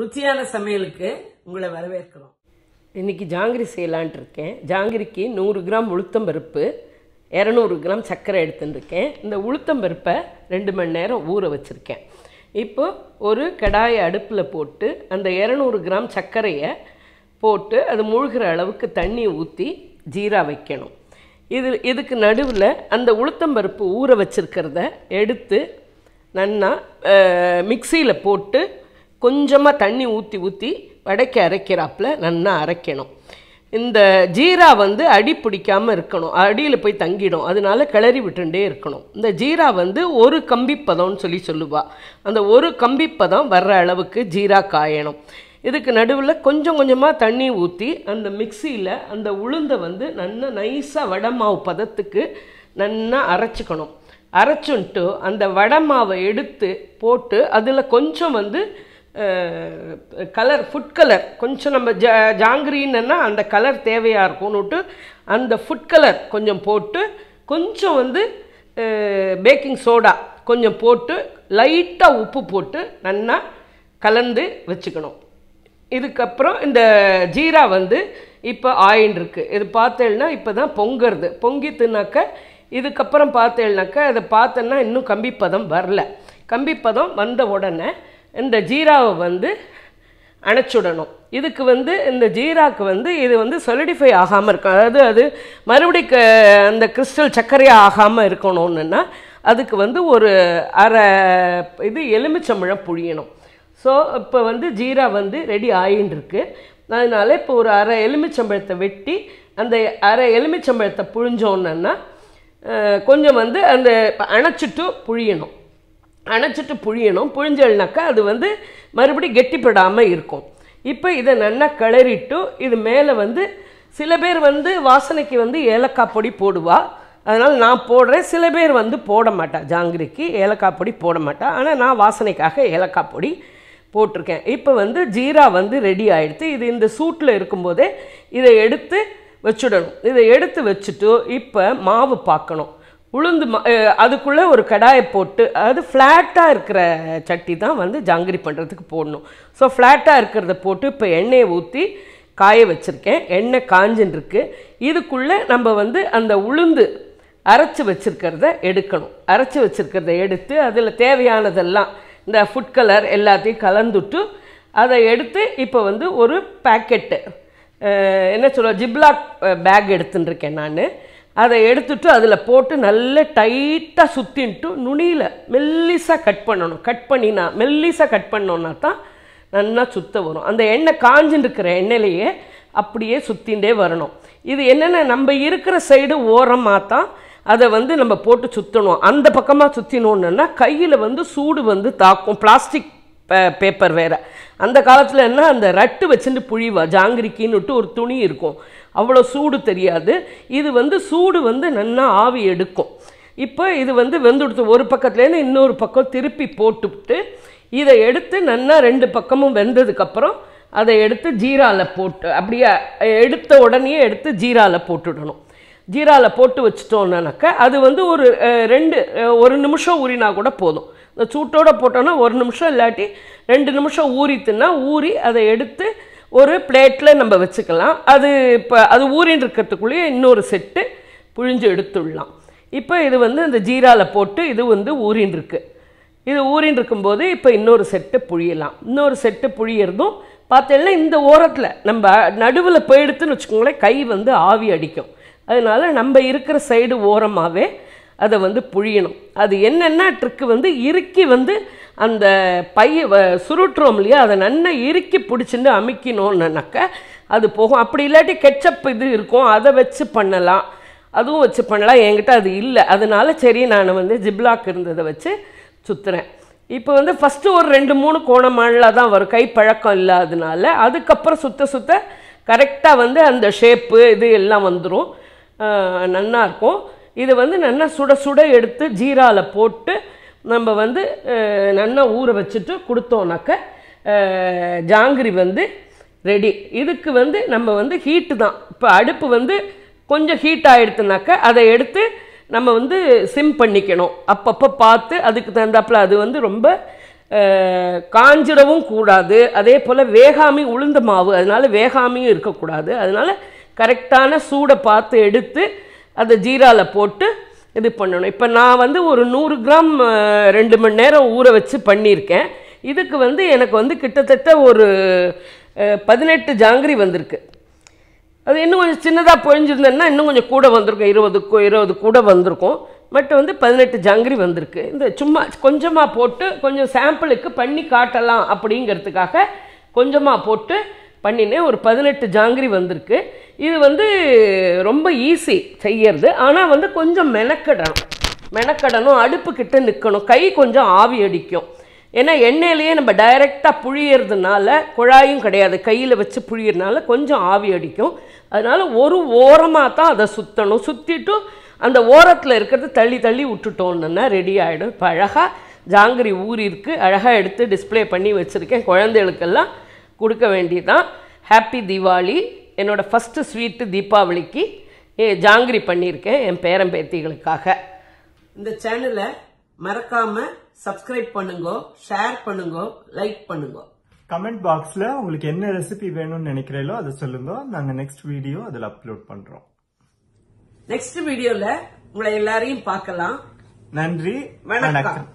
ருச்சியான சமையலுக்கு உங்களை வரவேற்கிறோம் இன்றைக்கி ஜாங்கிரி செய்யலான்ட்டு இருக்கேன் ஜாங்கிரிக்கு நூறு கிராம் உளுத்தம் பருப்பு இரநூறு கிராம் சர்க்கரை எடுத்துட்டுருக்கேன் இந்த உளுத்தம் பருப்பை ரெண்டு மணி நேரம் ஊற வச்சுருக்கேன் இப்போ ஒரு கடாயை அடுப்பில் போட்டு அந்த இரநூறு கிராம் சர்க்கரையை போட்டு அது மூழ்கிற அளவுக்கு தண்ணி ஊற்றி ஜீரா வைக்கணும் இது இதுக்கு நடுவில் அந்த உளுத்தம்பருப்பு ஊற வச்சுருக்கிறத எடுத்து நன்னா மிக்சியில் போட்டு கொஞ்சமாக தண்ணி ஊற்றி ஊற்றி வடைக்கு அரைக்கிறாப்பில் நல்லா அரைக்கணும் இந்த ஜீரா வந்து அடி பிடிக்காமல் இருக்கணும் அடியில் போய் தங்கிடும் அதனால கிளறி விட்டுட்டே இருக்கணும் இந்த ஜீரா வந்து ஒரு கம்பிப்பதம்னு சொல்லி சொல்லுவாள் அந்த ஒரு கம்பிப்பதம் வர்ற அளவுக்கு ஜீரா காயணும் இதுக்கு நடுவில் கொஞ்சம் கொஞ்சமாக தண்ணி ஊற்றி அந்த மிக்சியில் அந்த உளுந்தை வந்து நல்லா நைஸாக வடை மாவு பதத்துக்கு நல்லா அரைச்சிக்கணும் அரைச்சுன்ட்டு அந்த வடை மாவை எடுத்து போட்டு அதில் கொஞ்சம் வந்து கலர் ஃபுட் கலர் கொஞ்சம் நம்ம ஜ ஜாங்கிரின்னா அந்த கலர் தேவையாக இருக்கும்னுட்டு அந்த ஃபுட் கலர் கொஞ்சம் போட்டு கொஞ்சம் வந்து பேக்கிங் சோடா கொஞ்சம் போட்டு லைட்டாக உப்பு போட்டு நல்லா கலந்து வச்சுக்கணும் இதுக்கப்புறம் இந்த ஜீரா வந்து இப்போ ஆயின் இருக்குது இது பார்த்தேன்னா இப்போ தான் பொங்குறது தின்னாக்க இதுக்கப்புறம் பார்த்தேன்னாக்க அதை பார்த்தேன்னா இன்னும் கம்பிப்பதம் வரல கம்பிப்பதம் வந்த உடனே இந்த ஜீராவை வந்து அணைச்சுடணும் இதுக்கு வந்து இந்த ஜீராக்கு வந்து இது வந்து சொலிடிஃபை ஆகாமல் இருக்கும் அதாவது அது மறுபடி க அந்த கிறிஸ்டல் சர்க்கரையாக ஆகாமல் இருக்கணும்னுன்னா அதுக்கு வந்து ஒரு அரை இது எலுமிச்சம்பழம் புழியணும் ஸோ இப்போ வந்து ஜீரா வந்து ரெடி ஆகின்னு அதனால இப்போ ஒரு அரை எலுமிச்சம்பழத்தை வெட்டி அந்த அரை எலுமிச்சம்பழத்தை புழிஞ்சோன்னா கொஞ்சம் வந்து அந்த அணைச்சிட்டு புழியணும் அணைச்சிட்டு புழியணும் புழிஞ்சல்னாக்கா அது வந்து மறுபடியும் கெட்டிப்படாமல் இருக்கும் இப்போ இதை நல்லா கிளறிட்டு இது மேலே வந்து சில பேர் வந்து வாசனைக்கு வந்து ஏலக்காய் பொடி போடுவா அதனால் நான் போடுறேன் சில பேர் வந்து போட மாட்டாள் ஜாங்கிரிக்கு ஏலக்காய் பொடி போட மாட்டா ஆனால் நான் வாசனைக்காக ஏலக்காய் பொடி போட்டிருக்கேன் இப்போ வந்து ஜீரா வந்து ரெடி ஆகிடுத்து இது இந்த சூட்டில் இருக்கும்போதே இதை எடுத்து வச்சுடணும் இதை எடுத்து வச்சுட்டு இப்போ மாவு பார்க்கணும் உளுந்து அதுக்குள்ளே ஒரு கடாயை போட்டு அதாவது ஃப்ளாட்டாக இருக்கிற சட்டி தான் வந்து ஜாங்கிரி பண்ணுறதுக்கு போடணும் ஸோ ஃப்ளாட்டாக இருக்கிறத போட்டு இப்போ எண்ணெயை ஊற்றி காய வச்சுருக்கேன் எண்ணெய் காஞ்சின்னு இதுக்குள்ளே நம்ம வந்து அந்த உளுந்து அரைச்சி வச்சுருக்கிறத எடுக்கணும் அரைச்சி வச்சுருக்கிறத எடுத்து அதில் தேவையானதெல்லாம் இந்த ஃபுட் கலர் எல்லாத்தையும் கலந்துட்டு அதை எடுத்து இப்போ வந்து ஒரு பேக்கெட்டு என்ன சொல்ல ஜிப்லாக் பேக் எடுத்துட்டுருக்கேன் நான் அதை எடுத்துட்டு அதில் போட்டு நல்லா டைட்டாக சுற்றின்ட்டு நுனியில் மெல்லிசாக கட் பண்ணணும் கட் பண்ணினா மெல்லிசாக கட் பண்ணோன்னா தான் நல்லா சுத்த வரும் அந்த எண்ணெய் காஞ்சின்னு இருக்கிற எண்ணெயிலேயே அப்படியே சுற்றிண்டே வரணும் இது என்னென்ன நம்ம இருக்கிற சைடு ஓரமாக தான் அதை வந்து நம்ம போட்டு சுற்றணும் அந்த பக்கமாக சுற்றினோன்னா கையில் வந்து சூடு வந்து தாக்கும் பிளாஸ்டிக் பேப்பர் வேறு அந்த காலத்தில் என்ன அந்த ரட்டு வச்சுட்டு புழிவா ஜாங்கிரிக்கின்னு ஒரு துணி இருக்கும் அவ்வளோ சூடு தெரியாது இது வந்து சூடு வந்து நல்லா ஆவி எடுக்கும் இப்போ இது வந்து வெந்துடுத்து ஒரு பக்கத்துலேருந்து இன்னொரு பக்கம் திருப்பி போட்டுவிட்டு இதை எடுத்து நல்லா ரெண்டு பக்கமும் வெந்ததுக்கப்புறம் அதை எடுத்து ஜீராவில் போட்டு அப்படியே எடுத்த உடனே எடுத்து ஜீராவில் போட்டுடணும் ஜீராவில் போட்டு வச்சிட்டோன்னாக்கா அது வந்து ஒரு ரெண்டு ஒரு நிமிஷம் உரினா கூட போதும் இந்த சூட்டோடு போட்டோன்னா ஒரு நிமிஷம் இல்லாட்டி ரெண்டு நிமிஷம் ஊறித்துன்னா ஊறி அதை எடுத்து ஒரு பிளேட்டில் நம்ம வச்சுக்கலாம் அது இப்போ அது ஊறின்னு இருக்கிறதுக்குள்ளேயே இன்னொரு செட்டு புழிஞ்சு எடுத்துடலாம் இப்போ இது வந்து இந்த ஜீராவில் போட்டு இது வந்து ஊறின்னு இருக்கு இது ஊறின்னு இருக்கும்போது இப்போ இன்னொரு செட்டு புழியலாம் இன்னொரு செட்டு புழியறதும் பார்த்தீங்கன்னா இந்த ஓரத்தில் நம்ம நடுவில் போயிடுத்துன்னு வச்சுக்கோங்களேன் கை வந்து ஆவி அடிக்கும் அதனால் நம்ம இருக்கிற சைடு ஓரமாகவே அதை வந்து புழியணும் அது என்னென்ன ட்ரிக்கு வந்து இறுக்கி வந்து அந்த பைய சுருட்டுறோம் இல்லையா அதை நன்னா இறுக்கி பிடிச்சிட்டு அமைக்கணும்னாக்கா அது போகும் அப்படி இல்லாட்டி கெச்சப் இது இருக்கும் அதை வச்சு பண்ணலாம் அதுவும் வச்சு பண்ணலாம் என்கிட்ட அது இல்லை அதனால சரி நான் வந்து ஜிப்லாக் இருந்ததை வச்சு சுற்றுறேன் இப்போ வந்து ஃபஸ்ட்டு ஒரு ரெண்டு மூணு கோணமானலாக தான் வரும் கை பழக்கம் இல்லாதனால அதுக்கப்புறம் சுத்த சுற்ற கரெக்டாக வந்து அந்த ஷேப்பு இது எல்லாம் வந்துடும் நல்லாயிருக்கும் இது வந்து நல்லா சுட சுட எடுத்து ஜீராவில் போட்டு நம்ம வந்து நல்லா ஊற வச்சுட்டு கொடுத்தோனாக்க ஜாங்கிரி வந்து ரெடி இதுக்கு வந்து நம்ம வந்து ஹீட்டு தான் இப்போ அடுப்பு வந்து கொஞ்சம் ஹீட் ஆகிடுத்துனாக்க அதை எடுத்து நம்ம வந்து சிம் பண்ணிக்கணும் அப்பப்போ பார்த்து அதுக்கு தகுந்தாப்பில் அது வந்து ரொம்ப காஞ்சிடவும் கூடாது அதே போல் வேகாமி உளுந்த மாவு அதனால் வேகாமியும் இருக்கக்கூடாது அதனால் கரெக்டான சூடை பார்த்து எடுத்து அதை ஜீராவில் போட்டு இது பண்ணணும் இப்போ நான் வந்து ஒரு நூறு கிராம் ரெண்டு மணி நேரம் ஊற வச்சு பண்ணியிருக்கேன் இதுக்கு வந்து எனக்கு வந்து கிட்டத்தட்ட ஒரு பதினெட்டு ஜாங்கிரி வந்திருக்கு அது இன்னும் கொஞ்சம் சின்னதாக பொழிஞ்சிருந்தேன்னா இன்னும் கொஞ்சம் கூட வந்திருக்கும் இருபது இருபது கூட வந்திருக்கும் பட் வந்து பதினெட்டு ஜாங்கிரி வந்திருக்கு இந்த சும்மா கொஞ்சமாக போட்டு கொஞ்சம் சாம்பிளுக்கு பண்ணி காட்டலாம் அப்படிங்கிறதுக்காக கொஞ்சமாக போட்டு பண்ணினேன் ஒரு பதினெட்டு ஜாங்கிரி வந்திருக்கு இது வந்து ரொம்ப ஈஸி செய்யறது ஆனால் வந்து கொஞ்சம் மெனக்கடணும் மெனக்கடணும் அடுப்புக்கிட்ட நிற்கணும் கை கொஞ்சம் ஆவி அடிக்கும் ஏன்னா எண்ணெயிலேயே நம்ம டைரெக்டாக புழியறதுனால குழாயும் கிடையாது கையில் வச்சு புழியறதுனால கொஞ்சம் ஆவி அடிக்கும் அதனால் ஒரு ஓரமாக தான் அதை சுற்றணும் சுற்றிட்டு அந்த ஓரத்தில் இருக்கிறது தள்ளி தள்ளி விட்டுட்டோன்னா ரெடி ஆகிடும் இப்போ அழகாக ஜாங்கிரி ஊறி இருக்குது அழகாக எடுத்து டிஸ்பிளே பண்ணி வச்சுருக்கேன் குழந்தைகளுக்கெல்லாம் கொடுக்க வேண்டியதான் ஹாப்பி தீபாவளி என்னோடய ஃபஸ்ட்டு ஸ்வீட்டு தீபாவளிக்கு ஜாங்கிரி பண்ணியிருக்கேன் என் பேரன் பேத்திகளுக்காக இந்த சேனலை மறக்காம சப்ஸ்கிரைப் பண்ணுங்க ஷேர் பண்ணுங்க லைக் பண்ணுங்க கமெண்ட் பாக்ஸ்ல உங்களுக்கு என்ன ரெசிபி வேணும்னு நினைக்கிறீங்களோ அதை சொல்லுங்க நாங்க நெக்ஸ்ட் வீடியோ அதில் அப்லோட் பண்றோம் நெக்ஸ்ட் வீடியோல உங்களை எல்லாரையும் பார்க்கலாம் நன்றி வணக்கம்